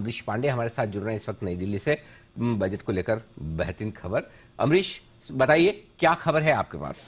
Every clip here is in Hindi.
अमरीश पांडे हमारे साथ जुड़ रहे हैं इस वक्त नई दिल्ली से बजट को लेकर बेहतरीन खबर अमरीश बताइए क्या खबर है आपके पास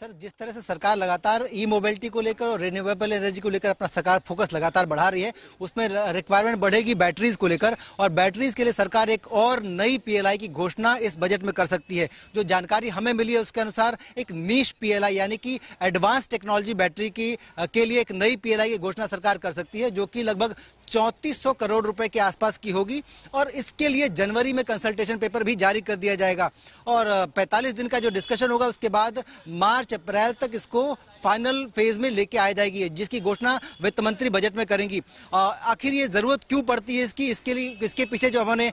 सर जिस तरह से सरकार लगातार ई मोबिलिटी को लेकर और रिन्यूएबल एनर्जी को लेकर अपना सरकार फोकस लगातार बढ़ा रही है उसमें रिक्वायरमेंट बढ़ेगी बैटरीज को लेकर और बैटरीज के लिए सरकार एक और नई पीएलआई की घोषणा इस बजट में कर सकती है जो जानकारी हमें मिली है उसके अनुसार एक नीश पीएलआई यानी कि एडवांस टेक्नोलॉजी बैटरी की के लिए एक नई पीएलआई की घोषणा सरकार कर सकती है जो कि लगभग 3400 करोड़ रुपए के आसपास की होगी और इसके लिए जनवरी में कंसल्टेशन पेपर भी जारी कर दिया जाएगा और 45 दिन का जो डिस्कशन होगा उसके बाद मार्च अप्रैल तक इसको फाइनल फेज में लेके आ जाएगी जिसकी घोषणा वित्त मंत्री बजट में करेंगी आखिर ये जरूरत क्यों पड़ती है इसकी इसके लिए इसके पीछे जो हमने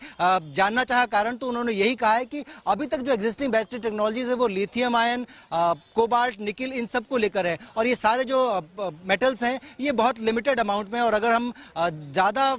जानना चाहा कारण तो उन्होंने यही कहा है कि अभी तक जो एग्जिस्टिंग बैटरी टेक्नोलॉजीज है वो लिथियम आयन कोबाल्ट निकिल इन सबको लेकर है और ये सारे जो मेटल्स हैं ये बहुत लिमिटेड अमाउंट में और अगर हम ज़्यादा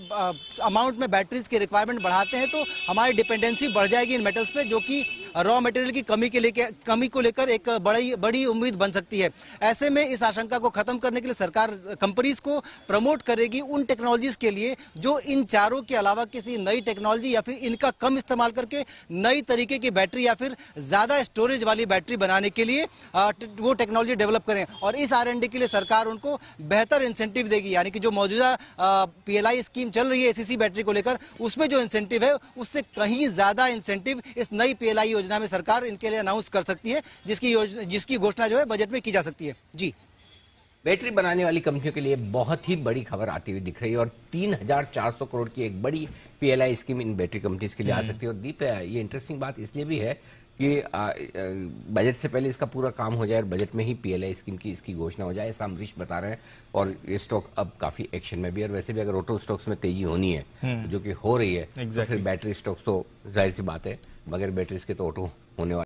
अमाउंट में बैटरीज की रिक्वायरमेंट बढ़ाते हैं तो हमारी डिपेंडेंसी बढ़ जाएगी इन मेटल्स पर जो कि रॉ मटेरियल की कमी के लेकर कमी को लेकर एक बड़ी बड़ी उम्मीद बन सकती है ऐसे में इस आशंका को खत्म करने के लिए सरकार कंपनीज को प्रमोट करेगी उन टेक्नोलॉजीज के लिए जो इन चारों के अलावा किसी नई टेक्नोलॉजी या फिर इनका कम इस्तेमाल करके नई तरीके की बैटरी या फिर ज़्यादा स्टोरेज वाली बैटरी बनाने के लिए वो टेक्नोलॉजी डेवलप करें और इस आर के लिए सरकार उनको बेहतर इंसेंटिव देगी यानी कि जो मौजूदा पीएलआई स्कीम चल रही है एसीसी बैटरी को लेकर उसमें जो इंसेंटिव है उससे कहीं ज़्यादा इंसेंटिव इस नई पीएलआई योजना में सरकार इनके लिए अनाउंस कर सकती है जिसकी जिसकी घोषणा जो है बजट में की जा सकती है जी बैटरी बनाने वाली कंपनियों के लिए बहुत ही बड़ी खबर आती हुई दिख रही है और 3,400 करोड़ की एक बड़ी पीएलआई स्कीम इन बैटरी कंपनीज के लिए आ हम्म। सकती है और दीप ये इंटरेस्टिंग बात इसलिए भी है कि बजट से पहले इसका पूरा काम हो जाए और बजट में ही पीएलआई स्कीम की इसकी घोषणा हो जाए ऐसा अमरीश बता रहे हैं और ये स्टॉक अब काफी एक्शन में भी और वैसे भी अगर ऑटो स्टॉक्स में तेजी होनी है हम्म। तो जो की हो रही है तो फिर बैटरी स्टॉक्स तो जाहिर सी बात है बगैर बैटरीज के तो ऑटो होने वाले